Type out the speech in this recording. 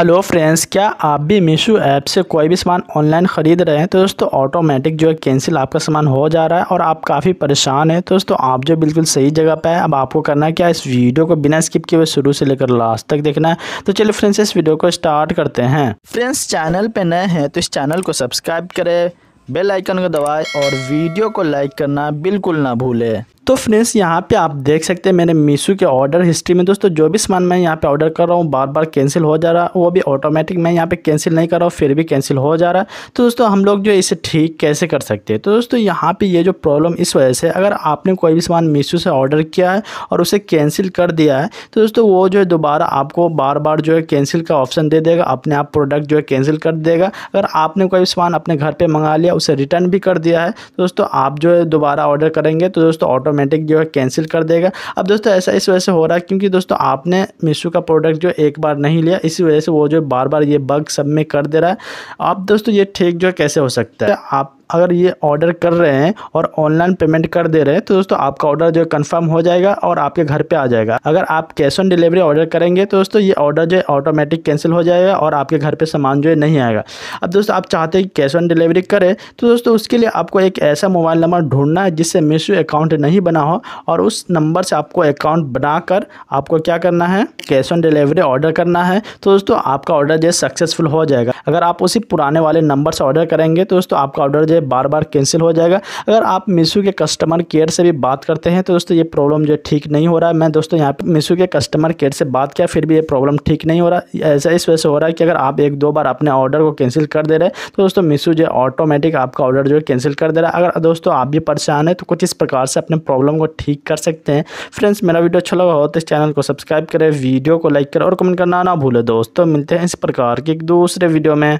hello friends क्या आप भी मीशो ऐप से कोई भी सामान ऑनलाइन ख़रीद रहे हैं तो दोस्तों ऑटोमेटिक जो है कैंसिल आपका सामान हो जा रहा है और आप काफ़ी परेशान हैं तो दोस्तों आप जो बिल्कुल सही जगह पर है अब आपको करना है क्या इस वीडियो को बिना स्किप किए हुए शुरू से लेकर लास्ट तक देखना है तो चलिए फ्रेंड्स इस वीडियो को स्टार्ट करते हैं फ्रेंड्स चैनल पर नए हैं तो इस चैनल को सब्सक्राइब करें बेल आइकन को दबाएं और वीडियो को लाइक करना बिल्कुल ना भूलें तो फ्रेंड्स यहाँ पे आप देख सकते हैं मेरे मीशो के ऑर्डर हिस्ट्री में दोस्तों जो भी सामान मैं यहाँ पे ऑर्डर कर रहा हूँ बार बार कैंसिल हो जा रहा है वो भी ऑटोमेटिक मैं यहाँ पे कैंसिल नहीं कर रहा हूँ फिर भी कैंसिल हो जा रहा है तो दोस्तों हम लोग जो इसे ठीक कैसे कर सकते हैं तो दोस्तों यहाँ पर ये जो प्रॉब्लम इस वजह से अगर आपने कोई भी सामान मीशो से ऑर्डर किया है और उसे कैंसिल कर दिया है तो दोस्तों वो जो है दोबारा आपको बार बार जो है कैंसिल का ऑप्शन दे देगा अपने आप प्रोडक्ट जो है कैंसिल कर देगा अगर आपने कोई भी सामान अपने घर पर मंगा लिया उसे रिटर्न भी कर दिया है तो दोस्तों आप जो है दोबारा ऑर्डर करेंगे तो दोस्तों ऑटोमेटिक ऑटोमेटिक जो है कैंसिल कर देगा अब दोस्तों ऐसा इस वजह से हो रहा है क्योंकि दोस्तों आपने मीशो का प्रोडक्ट जो एक बार नहीं लिया इसी वजह से वो जो बार बार ये बग सब में कर दे रहा है आप दोस्तों ये ठीक जो है कैसे हो सकता है आप अगर ये ऑर्डर कर रहे हैं और ऑनलाइन पेमेंट कर दे रहे हैं तो दोस्तों आपका ऑर्डर जो है कन्फर्म हो जाएगा और आपके घर पे आ जाएगा अगर आप कैश ऑन डिलीवरी ऑर्डर करेंगे तो दोस्तों ये ऑर्डर जो है ऑटोमेटिक कैंसिल हो जाएगा और आपके घर पे सामान जो है नहीं आएगा अब दोस्तों आप चाहते हैं कि कैश ऑन डिलीवरी करें तो दोस्तों उसके लिए आपको एक ऐसा मोबाइल नंबर ढूंढना है जिससे मीशो अकाउंट नहीं बना हो और उस नंबर से आपको अकाउंट बनाकर आपको क्या करना है कैश ऑन डिलीवरी ऑर्डर करना है तो दोस्तों आपका ऑर्डर जो है सक्सेसफुल हो जाएगा अगर आप उसी पुराने वाले नंबर से ऑर्डर करेंगे तो दोस्तों आपका ऑर्डर जो है बार बार कैंसिल हो जाएगा अगर आप मीशो के कस्टमर केयर से भी बात करते हैं तो दोस्तों ये प्रॉब्लम जो ठीक नहीं हो रहा है मैं दोस्तों यहाँ पर मीशो के कस्टमर केयर से बात किया फिर भी ये प्रॉब्लम ठीक नहीं हो रहा ऐसा इस वजह से हो रहा है कि अगर आप एक दो बार अपने ऑर्डर को कैंसिल कर दे रहे हैं तो दोस्तों मीशो जो ऑटोमेटिक आपका ऑर्डर जो है कैंसिल कर दे रहा है अगर दोस्तों आप भी परेशान है तो कुछ इस प्रकार से अपने प्रॉब्लम को ठीक कर सकते हैं फ्रेंड्स मेरा वीडियो अच्छा लगा हो तो इस चैनल को सब्सक्राइब करें वीडियो को लाइक करें और कमेंट करना ना भूलें दोस्तों मिलते हैं इस प्रकार के एक दूसरे वीडियो में